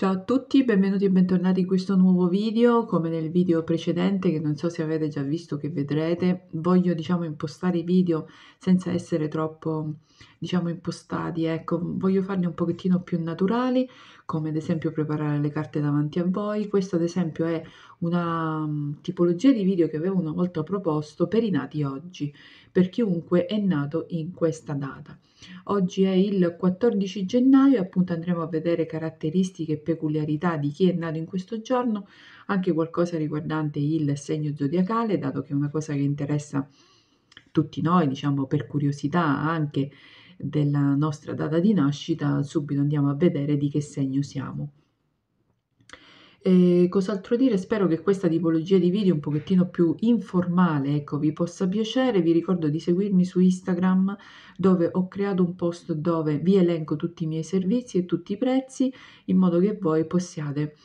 Ciao a tutti, benvenuti e bentornati in questo nuovo video. Come nel video precedente, che non so se avete già visto, che vedrete, voglio diciamo impostare i video senza essere troppo diciamo impostati, ecco, voglio farli un pochettino più naturali, come ad esempio preparare le carte davanti a voi. Questo ad esempio è una mm, tipologia di video che avevo una volta proposto per i nati oggi, per chiunque è nato in questa data. Oggi è il 14 gennaio e appunto andremo a vedere caratteristiche e peculiarità di chi è nato in questo giorno, anche qualcosa riguardante il segno zodiacale, dato che è una cosa che interessa tutti noi, diciamo per curiosità anche della nostra data di nascita, subito andiamo a vedere di che segno siamo. cos'altro dire? Spero che questa tipologia di video un pochettino più informale ecco, vi possa piacere. Vi ricordo di seguirmi su Instagram dove ho creato un post dove vi elenco tutti i miei servizi e tutti i prezzi in modo che voi possiate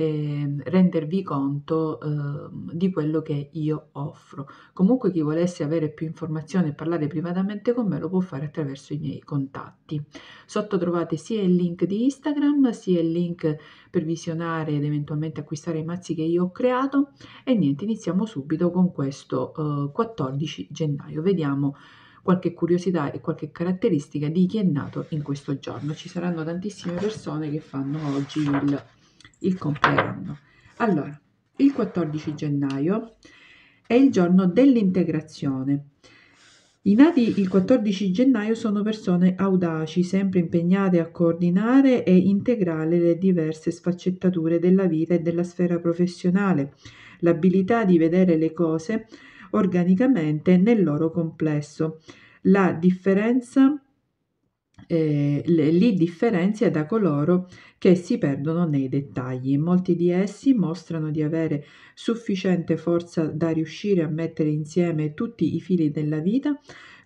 eh, rendervi conto eh, di quello che io offro. Comunque chi volesse avere più informazioni e parlare privatamente con me lo può fare attraverso i miei contatti. Sotto trovate sia il link di Instagram, sia il link per visionare ed eventualmente acquistare i mazzi che io ho creato e niente, iniziamo subito con questo eh, 14 gennaio. Vediamo qualche curiosità e qualche caratteristica di chi è nato in questo giorno. Ci saranno tantissime persone che fanno oggi il il compleanno. Allora, il 14 gennaio è il giorno dell'integrazione. I nati il 14 gennaio sono persone audaci, sempre impegnate a coordinare e integrare le diverse sfaccettature della vita e della sfera professionale, l'abilità di vedere le cose organicamente nel loro complesso, la differenza eh, li differenzia da coloro che si perdono nei dettagli. Molti di essi mostrano di avere sufficiente forza da riuscire a mettere insieme tutti i fili della vita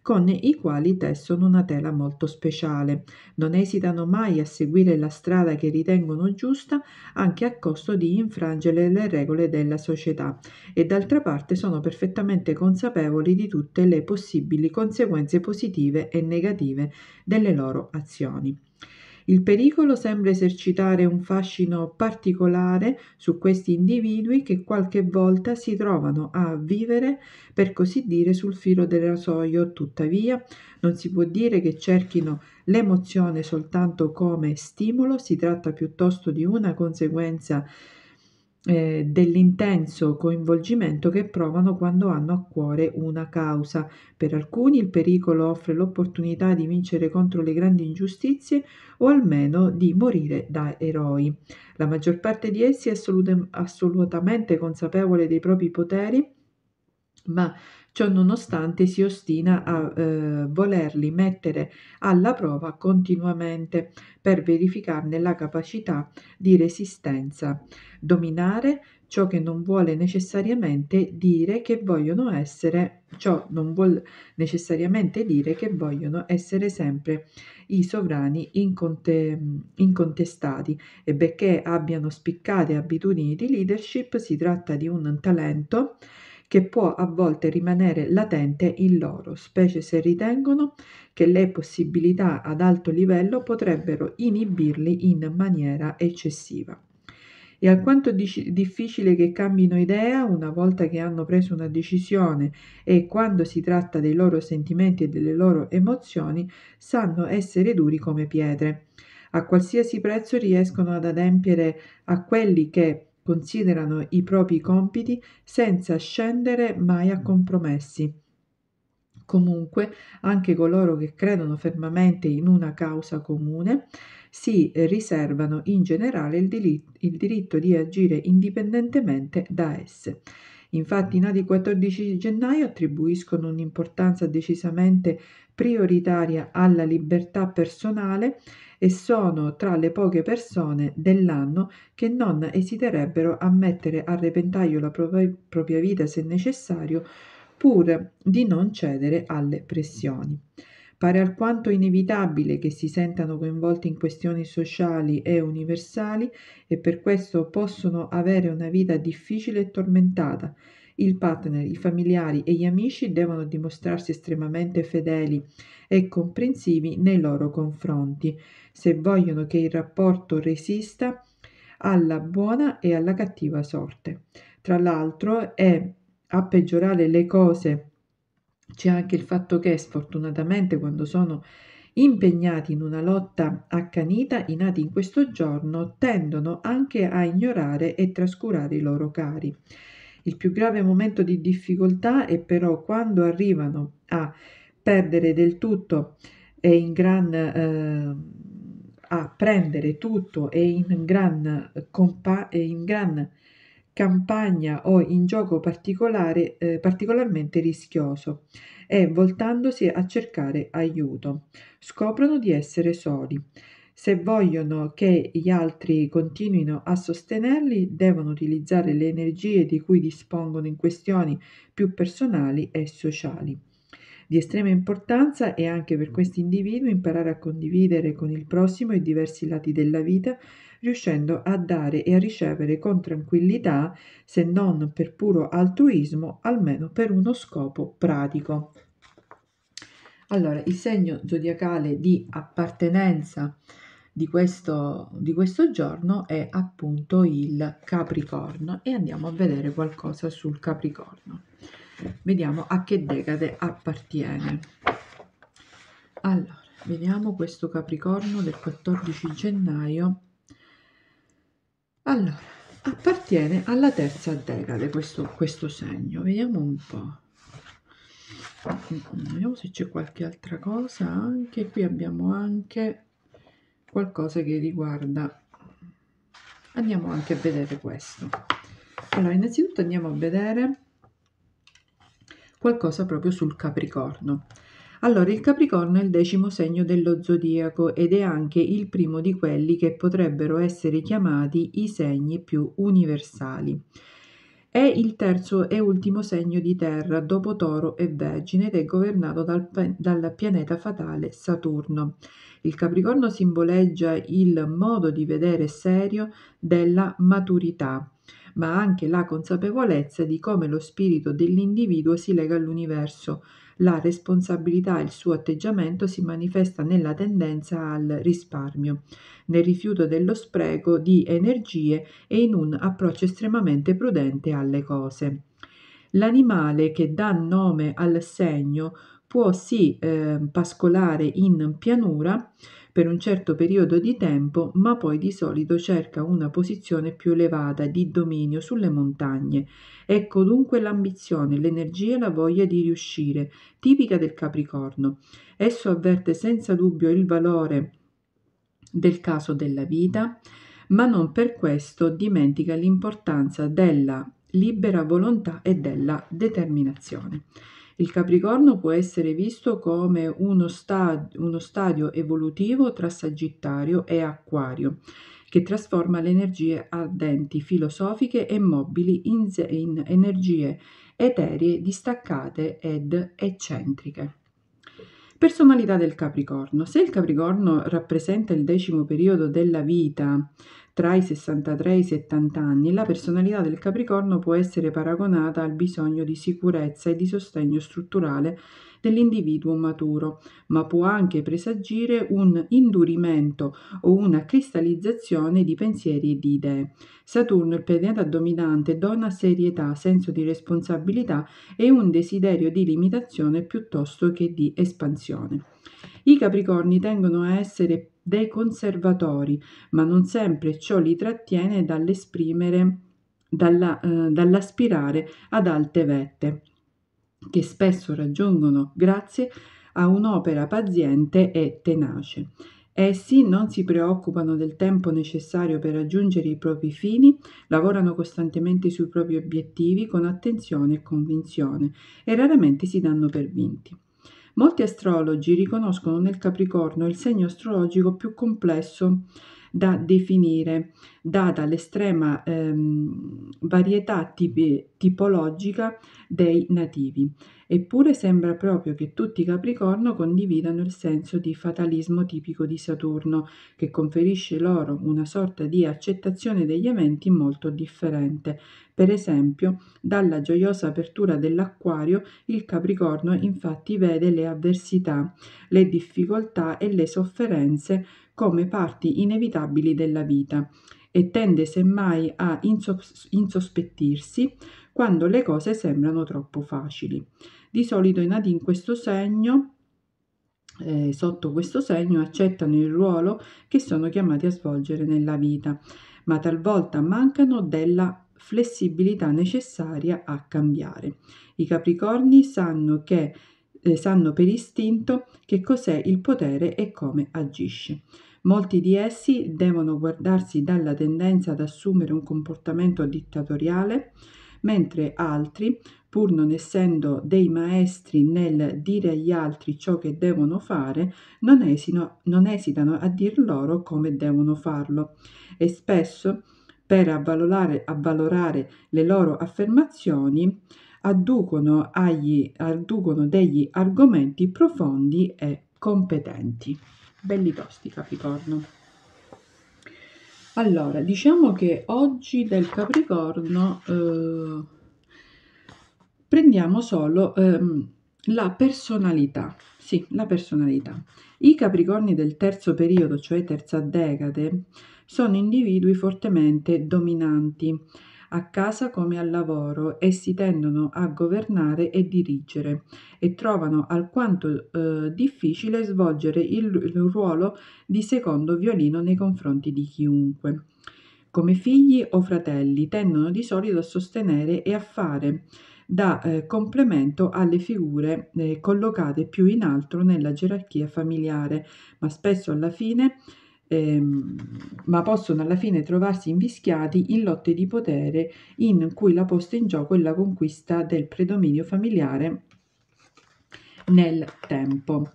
con i quali tessono una tela molto speciale. Non esitano mai a seguire la strada che ritengono giusta, anche a costo di infrangere le regole della società e d'altra parte sono perfettamente consapevoli di tutte le possibili conseguenze positive e negative delle loro azioni. Il pericolo sembra esercitare un fascino particolare su questi individui che qualche volta si trovano a vivere, per così dire, sul filo del rasoio. Tuttavia, non si può dire che cerchino l'emozione soltanto come stimolo, si tratta piuttosto di una conseguenza eh, dell'intenso coinvolgimento che provano quando hanno a cuore una causa. Per alcuni il pericolo offre l'opportunità di vincere contro le grandi ingiustizie o almeno di morire da eroi. La maggior parte di essi è assolutamente consapevole dei propri poteri ma ciò nonostante si ostina a eh, volerli mettere alla prova continuamente per verificarne la capacità di resistenza. Dominare ciò che non vuole necessariamente dire che vogliono essere, ciò non vuol necessariamente dire che vogliono essere sempre i sovrani inconte, incontestati e benché abbiano spiccate abitudini di leadership, si tratta di un talento che può a volte rimanere latente in loro, specie se ritengono che le possibilità ad alto livello potrebbero inibirli in maniera eccessiva. È alquanto dic- difficile che cambino idea una volta che hanno preso una decisione e quando si tratta dei loro sentimenti e delle loro emozioni sanno essere duri come pietre. A qualsiasi prezzo riescono ad adempiere a quelli che considerano i propri compiti senza scendere mai a compromessi. Comunque, anche coloro che credono fermamente in una causa comune si riservano in generale il, diritto, il diritto di agire indipendentemente da esse. Infatti i nati 14 gennaio attribuiscono un'importanza decisamente prioritaria alla libertà personale e sono tra le poche persone dell'anno che non esiterebbero a mettere a repentaglio la propria, propria vita se necessario pur di non cedere alle pressioni. Pare alquanto inevitabile che si sentano coinvolti in questioni sociali e universali e per questo possono avere una vita difficile e tormentata. Il partner, i familiari e gli amici devono dimostrarsi estremamente fedeli e comprensivi nei loro confronti, se vogliono che il rapporto resista alla buona e alla cattiva sorte. Tra l'altro è a peggiorare le cose c'è anche il fatto che, sfortunatamente, quando sono impegnati in una lotta accanita, i nati in questo giorno tendono anche a ignorare e trascurare i loro cari. Il più grave momento di difficoltà è però quando arrivano a perdere del tutto e in gran eh, a prendere tutto e in gran, compa- e in gran campagna o in gioco particolare, eh, particolarmente rischioso e voltandosi a cercare aiuto. Scoprono di essere soli. Se vogliono che gli altri continuino a sostenerli, devono utilizzare le energie di cui dispongono in questioni più personali e sociali. Di estrema importanza è anche per questi individui imparare a condividere con il prossimo i diversi lati della vita riuscendo a dare e a ricevere con tranquillità, se non per puro altruismo, almeno per uno scopo pratico. Allora, il segno zodiacale di appartenenza di questo, di questo giorno è appunto il Capricorno e andiamo a vedere qualcosa sul Capricorno. Vediamo a che decade appartiene. Allora, vediamo questo Capricorno del 14 gennaio allora, appartiene alla terza decade questo, questo segno. Vediamo un po'. Vediamo se c'è qualche altra cosa. Anche qui abbiamo anche qualcosa che riguarda... Andiamo anche a vedere questo. Allora, innanzitutto andiamo a vedere qualcosa proprio sul Capricorno. Allora, il Capricorno è il decimo segno dello zodiaco ed è anche il primo di quelli che potrebbero essere chiamati i segni più universali. È il terzo e ultimo segno di terra dopo Toro e Vergine ed è governato dal, dal, pianeta fatale Saturno. Il Capricorno simboleggia il modo di vedere serio della maturità, ma anche la consapevolezza di come lo spirito dell'individuo si lega all'universo, la responsabilità e il suo atteggiamento si manifesta nella tendenza al risparmio, nel rifiuto dello spreco di energie e in un approccio estremamente prudente alle cose. L'animale che dà nome al segno può sì eh, pascolare in pianura, per un certo periodo di tempo, ma poi di solito cerca una posizione più elevata di dominio sulle montagne. Ecco dunque l'ambizione, l'energia e la voglia di riuscire, tipica del Capricorno. Esso avverte senza dubbio il valore del caso della vita, ma non per questo dimentica l'importanza della libera volontà e della determinazione. Il Capricorno può essere visto come uno, sta- uno stadio evolutivo tra Sagittario e Acquario, che trasforma le energie ardenti, filosofiche e mobili in, in energie eteree distaccate ed eccentriche. Personalità del Capricorno. Se il Capricorno rappresenta il decimo periodo della vita tra i 63 e i 70 anni, la personalità del Capricorno può essere paragonata al bisogno di sicurezza e di sostegno strutturale dell'individuo maturo, ma può anche presagire un indurimento o una cristallizzazione di pensieri e di idee. Saturno, il pianeta dominante, dona serietà, senso di responsabilità e un desiderio di limitazione piuttosto che di espansione. I capricorni tendono a essere dei conservatori, ma non sempre ciò li trattiene dall'esprimere, dalla, eh, dall'aspirare ad alte vette che spesso raggiungono grazie a un'opera paziente e tenace. Essi non si preoccupano del tempo necessario per raggiungere i propri fini, lavorano costantemente sui propri obiettivi con attenzione e convinzione e raramente si danno per vinti. Molti astrologi riconoscono nel Capricorno il segno astrologico più complesso da definire, data l'estrema ehm, varietà tipi- tipologica dei nativi. Eppure sembra proprio che tutti i Capricorno condividano il senso di fatalismo tipico di Saturno, che conferisce loro una sorta di accettazione degli eventi molto differente. Per esempio, dalla gioiosa apertura dell'acquario, il Capricorno infatti vede le avversità, le difficoltà e le sofferenze come parti inevitabili della vita e tende semmai a insos- insospettirsi quando le cose sembrano troppo facili. Di solito i nati in questo segno eh, sotto questo segno accettano il ruolo che sono chiamati a svolgere nella vita, ma talvolta mancano della flessibilità necessaria a cambiare. I capricorni sanno che sanno per istinto che cos'è il potere e come agisce. Molti di essi devono guardarsi dalla tendenza ad assumere un comportamento dittatoriale, mentre altri, pur non essendo dei maestri nel dire agli altri ciò che devono fare, non, esino, non esitano a dir loro come devono farlo e spesso per avvalorare, avvalorare le loro affermazioni adducono, agli, adducono degli argomenti profondi e competenti. Belli tosti, Capricorno. Allora, diciamo che oggi del Capricorno eh, prendiamo solo ehm, la personalità. Sì, la personalità. I Capricorni del terzo periodo, cioè terza decade, sono individui fortemente dominanti a casa come al lavoro, essi tendono a governare e dirigere e trovano alquanto eh, difficile svolgere il, il ruolo di secondo violino nei confronti di chiunque. Come figli o fratelli tendono di solito a sostenere e a fare da eh, complemento alle figure eh, collocate più in alto nella gerarchia familiare, ma spesso alla fine ehm, ma possono alla fine trovarsi invischiati in lotte di potere in cui la posta in gioco è la conquista del predominio familiare nel tempo.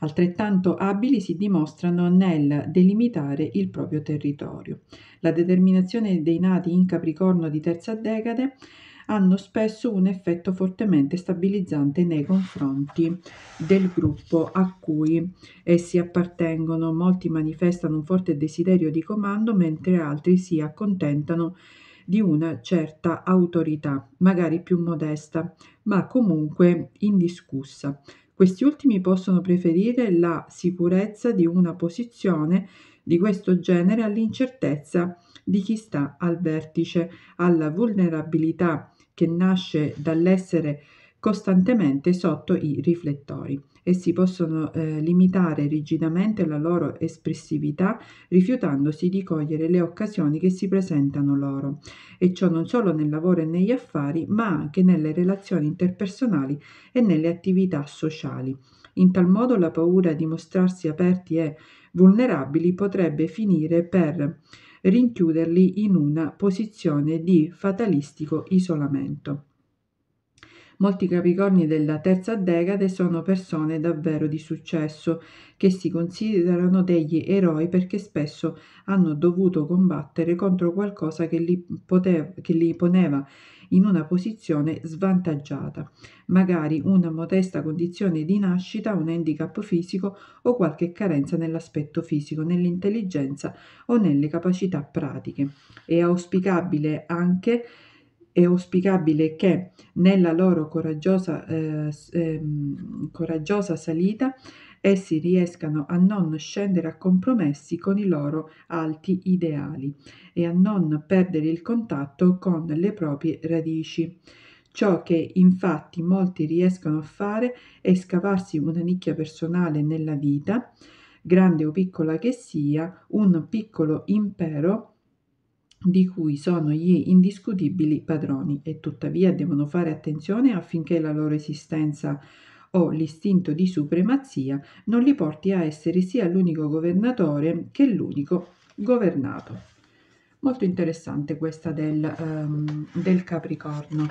Altrettanto abili si dimostrano nel delimitare il proprio territorio. La determinazione dei nati in Capricorno di terza decade hanno spesso un effetto fortemente stabilizzante nei confronti del gruppo a cui essi appartengono. Molti manifestano un forte desiderio di comando, mentre altri si accontentano di una certa autorità, magari più modesta, ma comunque indiscussa. Questi ultimi possono preferire la sicurezza di una posizione di questo genere all'incertezza di chi sta al vertice, alla vulnerabilità che nasce dall'essere costantemente sotto i riflettori. Essi possono eh, limitare rigidamente la loro espressività rifiutandosi di cogliere le occasioni che si presentano loro e ciò non solo nel lavoro e negli affari ma anche nelle relazioni interpersonali e nelle attività sociali. In tal modo la paura di mostrarsi aperti e vulnerabili potrebbe finire per rinchiuderli in una posizione di fatalistico isolamento. Molti capricorni della terza decade sono persone davvero di successo, che si considerano degli eroi perché spesso hanno dovuto combattere contro qualcosa che li, potev- che li poneva in una posizione svantaggiata, magari una modesta condizione di nascita, un handicap fisico o qualche carenza nell'aspetto fisico, nell'intelligenza o nelle capacità pratiche. È auspicabile anche è auspicabile che nella loro coraggiosa, eh, ehm, coraggiosa salita essi riescano a non scendere a compromessi con i loro alti ideali e a non perdere il contatto con le proprie radici. Ciò che infatti molti riescono a fare è scavarsi una nicchia personale nella vita, grande o piccola che sia, un piccolo impero di cui sono gli indiscutibili padroni e tuttavia devono fare attenzione affinché la loro esistenza o l'istinto di supremazia non li porti a essere sia l'unico governatore che l'unico governato. Molto interessante questa del, um, del Capricorno.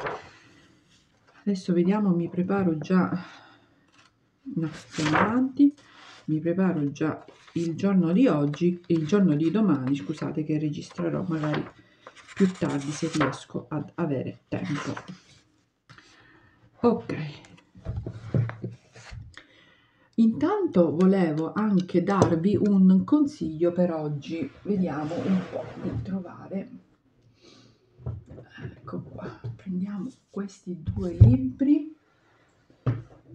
Adesso vediamo, mi preparo già, no, siamo avanti, mi preparo già il giorno di oggi, il giorno di domani, scusate che registrerò magari più tardi se riesco ad avere tempo. Ok, Intanto volevo anche darvi un consiglio per oggi, vediamo un po' di trovare, ecco qua, prendiamo questi due libri,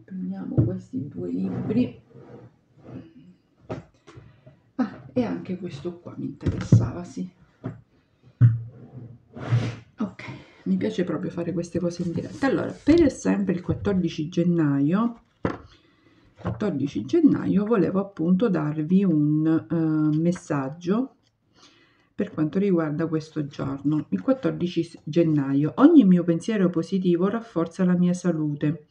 prendiamo questi due libri, ah, e anche questo qua mi interessava, sì. Ok, mi piace proprio fare queste cose in diretta. Allora, per sempre il 14 gennaio 14 gennaio volevo appunto darvi un eh, messaggio per quanto riguarda questo giorno, il 14 gennaio. Ogni mio pensiero positivo rafforza la mia salute.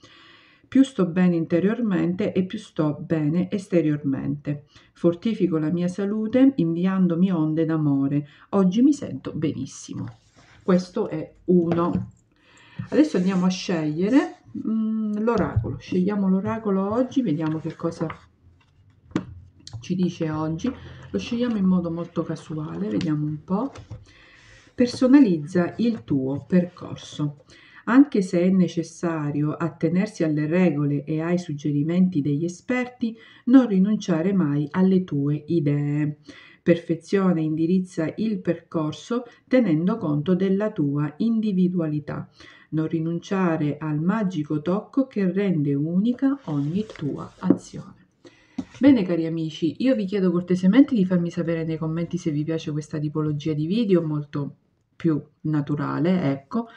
Più sto bene interiormente e più sto bene esteriormente. Fortifico la mia salute inviandomi onde d'amore. Oggi mi sento benissimo. Questo è uno. Adesso andiamo a scegliere Mm, l'oracolo scegliamo l'oracolo oggi vediamo che cosa ci dice oggi lo scegliamo in modo molto casuale vediamo un po personalizza il tuo percorso anche se è necessario attenersi alle regole e ai suggerimenti degli esperti, non rinunciare mai alle tue idee. Perfezione indirizza il percorso tenendo conto della tua individualità non rinunciare al magico tocco che rende unica ogni tua azione. Bene cari amici, io vi chiedo cortesemente di farmi sapere nei commenti se vi piace questa tipologia di video molto più naturale, ecco,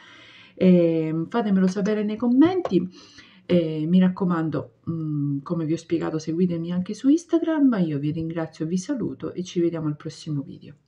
e ehm, fatemelo sapere nei commenti. E ehm, mi raccomando, mm, come vi ho spiegato, seguitemi anche su Instagram. Io vi ringrazio, vi saluto e ci vediamo al prossimo video.